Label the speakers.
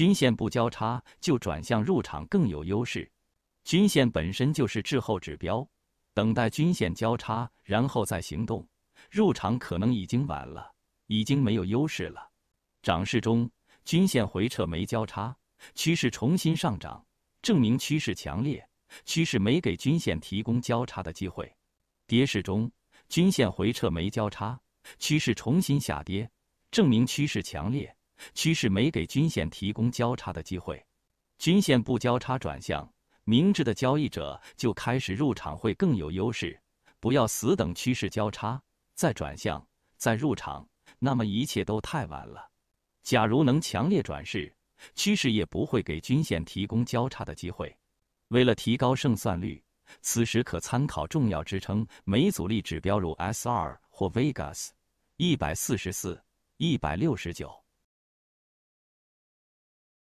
Speaker 1: 均线不交叉就转向入场更有优势。均线本身就是滞后指标，等待均线交叉然后再行动，入场可能已经晚了，已经没有优势了。涨势中均线回撤没交叉，趋势重新上涨，证明趋势强烈，趋势没给均线提供交叉的机会。跌势中均线回撤没交叉，趋势重新下跌，证明趋势强烈。趋势没给均线提供交叉的机会，均线不交叉转向，明智的交易者就开始入场会更有优势。不要死等趋势交叉再转向再入场，那么一切都太晚了。假如能强烈转势，趋势也不会给均线提供交叉的机会。为了提高胜算率，此时可参考重要支撑、每阻力指标如 S R 或 Vegas，一百四十四、一百六十九。